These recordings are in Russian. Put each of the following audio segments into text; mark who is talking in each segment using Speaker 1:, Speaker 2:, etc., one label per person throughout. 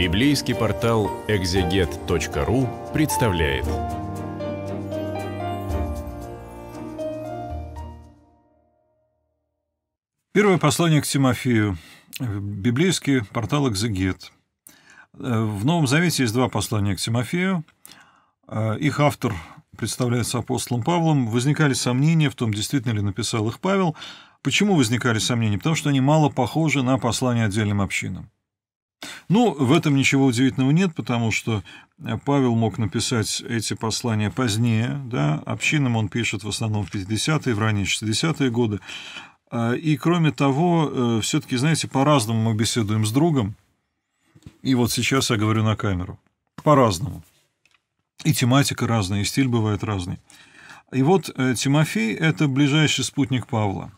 Speaker 1: Библейский портал экзегет.ру представляет. Первое послание к Тимофею. Библейский портал «Экзегет». В Новом Завете есть два послания к Тимофею. Э, их автор представляется апостолом Павлом. Возникали сомнения в том, действительно ли написал их Павел. Почему возникали сомнения? Потому что они мало похожи на послания отдельным общинам. Ну, в этом ничего удивительного нет, потому что э, Павел мог написать эти послания позднее, да, общинам он пишет в основном в 50-е, в ранние 60-е годы. Э, и, кроме того, э, все-таки, знаете, по-разному мы беседуем с другом, и вот сейчас я говорю на камеру. По-разному. И тематика разная, и стиль бывает разный. И вот Тимофей – это ближайший спутник Павла.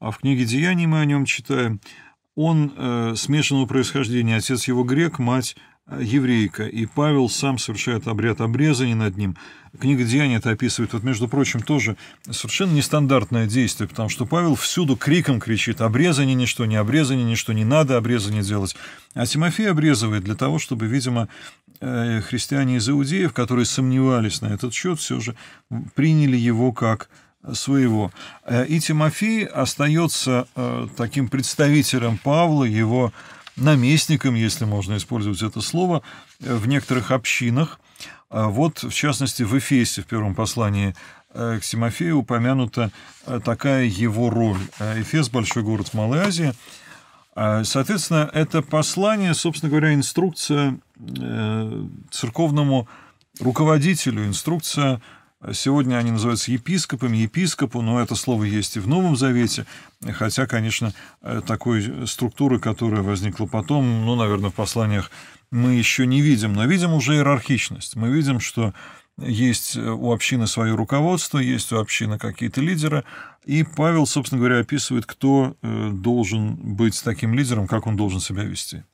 Speaker 1: А в книге «Деяний» мы о нем читаем – он э, смешанного происхождения, отец его грек, мать э, еврейка, и Павел сам совершает обряд обрезания над ним. Книга Деяний это описывает. Вот, между прочим, тоже совершенно нестандартное действие, потому что Павел всюду криком кричит «обрезание ничто, не обрезание ничто, не надо обрезание делать». А Тимофей обрезывает для того, чтобы, видимо, э, христиане из иудеев, которые сомневались на этот счет, все же приняли его как своего. Э, и Тимофей остается э, таким представителем Павла, его наместником, если можно использовать это слово, э, в некоторых общинах. А вот, в частности, в Эфесе в первом послании к Тимофею упомянута такая его роль. Эфес – большой город в Малой Азии. А, соответственно, это послание, собственно говоря, инструкция церковному руководителю, инструкция Сегодня они называются епископами, епископу, но это слово есть и в Новом Завете, хотя, конечно, э, такой структуры, которая возникла потом, ну, наверное, в посланиях мы еще не видим, но видим уже иерархичность. Мы видим, что есть э, у общины свое руководство, есть у общины какие-то лидеры, и Павел, собственно говоря, описывает, кто э, должен быть таким лидером, как он должен себя вести.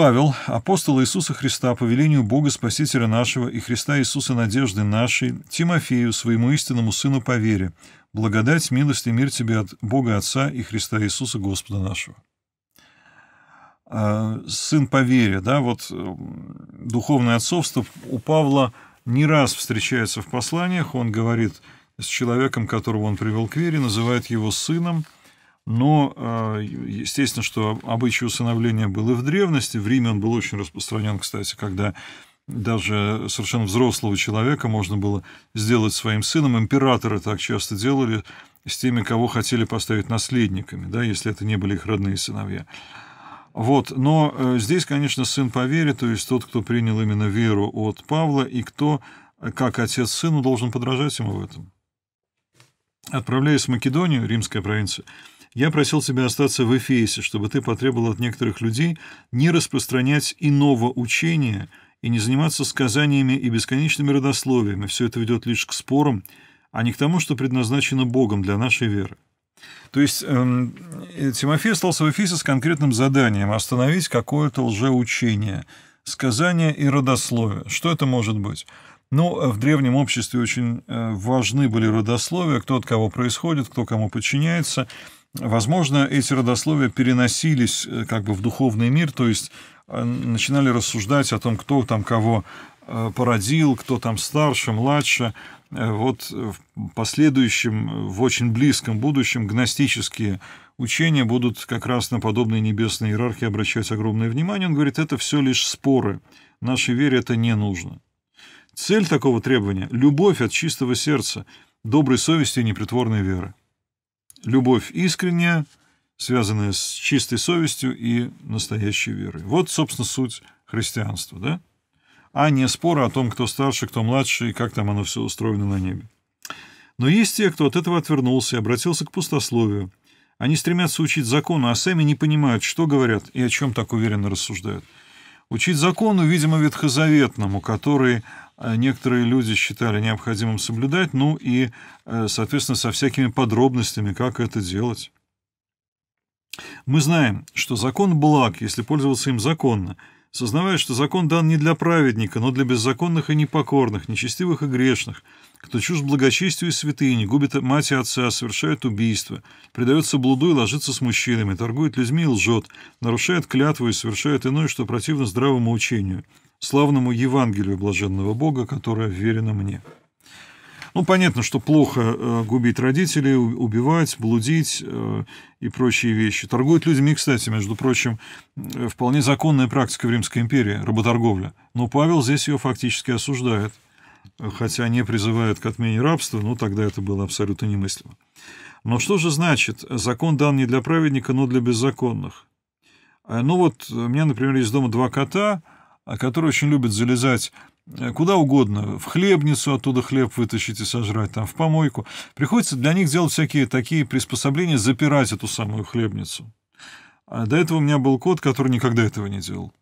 Speaker 1: Павел, апостол Иисуса Христа по велению Бога Спасителя нашего и Христа Иисуса надежды нашей, Тимофею, своему истинному сыну по вере, благодать, милость и мир тебе от Бога Отца и Христа Иисуса Господа нашего. А, сын по вере, да, вот духовное отцовство у Павла не раз встречается в посланиях, он говорит с человеком, которого он привел к вере, называет его сыном – но, э, естественно, что обычай усыновления был и в древности. В Риме он был очень распространен, кстати, когда даже совершенно взрослого человека можно было сделать своим сыном. Императоры так часто делали с теми, кого хотели поставить наследниками, да, если это не были их родные сыновья. Вот. Но э, здесь, конечно, сын по вере, то есть тот, кто принял именно веру от Павла, и кто, э, как отец сыну, должен подражать ему в этом. Отправляясь в Македонию, римская провинция, я просил тебя остаться в Эфесе, чтобы ты потребовал от некоторых людей не распространять иного учения и не заниматься сказаниями и бесконечными родословиями. Все это ведет лишь к спорам, а не к тому, что предназначено Богом для нашей веры. То есть эм, э, Тимофей остался в Эфесе с конкретным заданием – остановить какое-то лжеучение, сказание и родословие. Что это может быть? Ну, в древнем обществе очень э, важны были родословия, кто от кого происходит, кто кому подчиняется – Возможно, эти родословия переносились э, как бы в духовный мир, то есть э, начинали рассуждать о том, кто там кого э, породил, кто там старше, младше. Вот в последующем, в очень близком будущем гностические учения будут как раз на подобные небесные иерархии обращать огромное внимание. Он говорит, это все лишь споры. Нашей вере это не нужно. Цель такого требования – любовь от чистого сердца, доброй совести и непритворной веры любовь искренняя, связанная с чистой совестью и настоящей верой. Вот, собственно, суть христианства, да? А не споры о том, кто старше, кто младше, и как там оно все устроено на небе. Но есть те, кто от этого отвернулся и обратился к пустословию. Они стремятся учить закону, а сами не понимают, что говорят и о чем так уверенно рассуждают. Учить закону, видимо, ветхозаветному, который а некоторые люди считали необходимым соблюдать, ну и, э, соответственно, со всякими подробностями, как это делать. Мы знаем, что закон благ, если пользоваться им законно – сознавая, что закон дан не для праведника, но для беззаконных и непокорных, нечестивых и грешных, кто чужд благочестию и святыни, губит мать и отца, совершает убийство, предается блуду и ложится с мужчинами, торгует людьми и лжет, нарушает клятву и совершает иное, что противно здравому учению, славному Евангелию блаженного Бога, которое верено мне». Ну, понятно, что плохо э, губить родителей, убивать, блудить э, и прочие вещи. Торгуют людьми, кстати, между прочим, э, вполне законная практика в Римской империи – работорговля. Но Павел здесь ее фактически осуждает, хотя не призывает к отмене рабства, но тогда это было абсолютно немыслимо. Но что же значит «закон дан не для праведника, но для беззаконных»? Ну вот у меня, например, есть дома два кота, которые очень любят залезать Э, куда угодно, в хлебницу оттуда хлеб вытащить и сожрать, там, в помойку. Приходится для них делать всякие такие приспособления, запирать эту самую хлебницу. А до этого у меня был кот, который никогда этого не делал.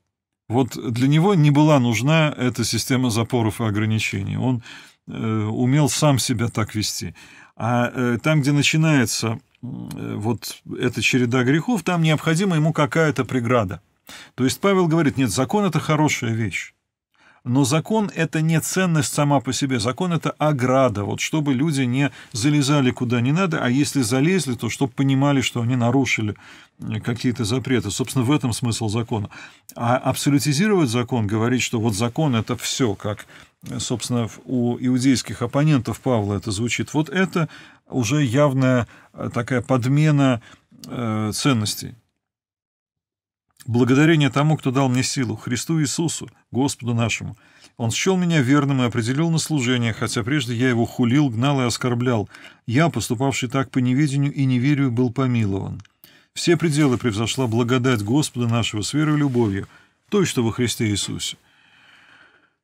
Speaker 1: Вот для него не была нужна эта система запоров и ограничений. Он э, умел сам себя так вести. А э, там, где начинается э, вот эта череда грехов, там необходима ему какая-то преграда. То есть Павел говорит, нет, закон – это хорошая вещь. Но закон — это не ценность сама по себе, закон — это ограда, вот чтобы люди не залезали куда не надо, а если залезли, то чтобы понимали, что они нарушили э, какие-то запреты. Собственно, в этом смысл закона. А абсолютизировать закон, говорить, что вот закон — это все, как, э, собственно, у иудейских оппонентов Павла это звучит, вот это уже явная э, такая подмена ценностей. Благодарение тому, кто дал мне силу, Христу Иисусу, Господу нашему. Он счел меня верным и определил на служение, хотя прежде я его хулил, гнал и оскорблял. Я, поступавший так по неведению и неверию, был помилован. Все пределы превзошла благодать Господа нашего с верой и любовью, той, что во Христе Иисусе.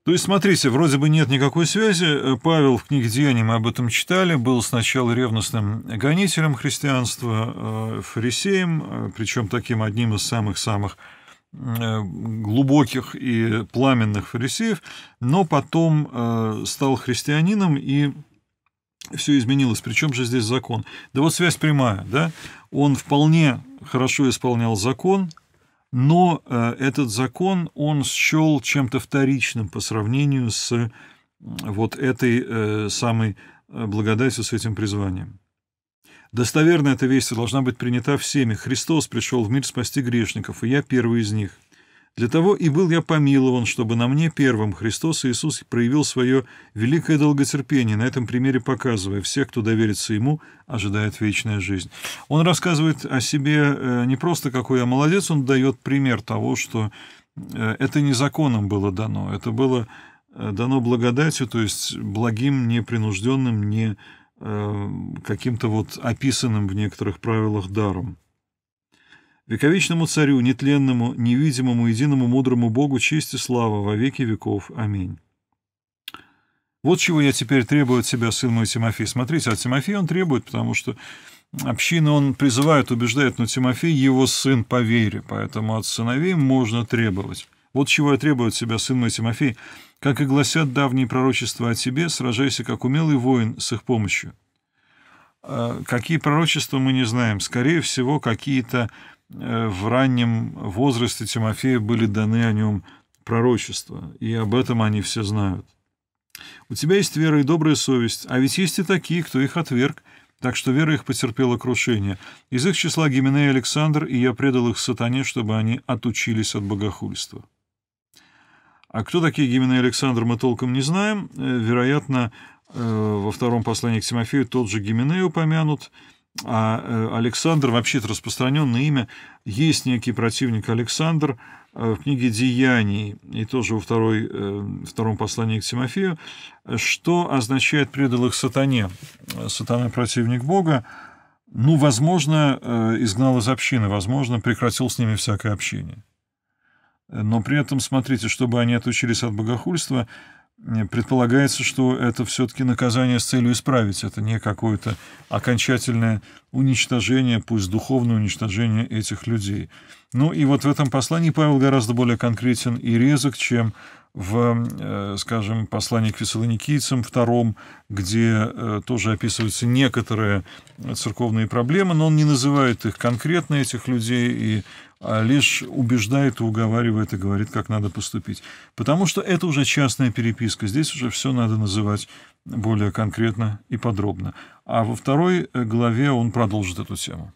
Speaker 1: То есть, смотрите, вроде бы нет никакой связи. Павел в книге «Деяний» мы об этом читали, был сначала ревностным гонителем христианства, э, фарисеем, э, причем таким одним из самых-самых э, глубоких и пламенных фарисеев, но потом стал христианином и все изменилось. Причем же здесь закон? Да вот связь прямая, да? Он вполне хорошо исполнял закон, но э, этот закон он счел чем-то вторичным по сравнению с вот этой э, самой э, благодатью, с этим призванием. Достоверно эта весть должна быть принята всеми. Христос пришел в мир спасти грешников, и я первый из них. Для того и был я помилован, чтобы на мне первым Христос Иисус проявил свое великое долготерпение, на этом примере показывая, всех, кто доверится Ему, ожидает вечная жизнь. Он рассказывает о себе э, не просто, какой я молодец, он дает пример того, что э, это не законом было дано, это было э, дано благодатью, то есть благим, непринужденным, не каким-то вот описанным в некоторых правилах даром. Вековечному царю, нетленному, невидимому, единому мудрому Богу честь и слава во веки веков. Аминь. Вот чего я теперь требую от себя, сын мой Тимофей. Смотрите, от а Тимофея он требует, потому что община он призывает, убеждает, но Тимофей его сын по вере, поэтому от сыновей можно требовать. Вот чего я требую от себя, сын мой Тимофей. Как и гласят давние пророчества о тебе, сражайся как умелый воин с их помощью. А, какие пророчества мы не знаем, скорее всего, какие-то Э, в раннем возрасте Тимофея были даны о нем пророчества, и об этом они все знают. У тебя есть вера и добрая совесть, а ведь есть и такие, кто их отверг, так что вера их потерпела крушение. Из их числа Гименей Александр, и я предал их сатане, чтобы они отучились от богохульства. А кто такие Гименей Александр, мы толком не знаем. Э, вероятно, э, во втором послании к Тимофею тот же Гименей упомянут, а э, Александр, вообще-то распространенное имя, есть некий противник Александр э, в книге «Деяний» и тоже во второй, э, втором послании к Тимофею, что означает «предал их сатане». Сатана – противник Бога, ну, возможно, изгнал из общины, возможно, прекратил с ними всякое общение. Но при этом, смотрите, чтобы они отучились от богохульства – Э, предполагается, что это все-таки наказание с целью исправить. Это не какое-то окончательное уничтожение, пусть духовное уничтожение этих людей. Ну и вот в этом послании Павел гораздо более конкретен и резок, чем в, э, скажем, послании к фессалоникийцам втором, где э, тоже описываются некоторые церковные проблемы, но он не называет их конкретно, этих людей, и а лишь убеждает и уговаривает и говорит, как надо поступить. Потому что это уже частная переписка, здесь уже все надо называть более конкретно и подробно. А во второй э, главе он продолжит эту тему.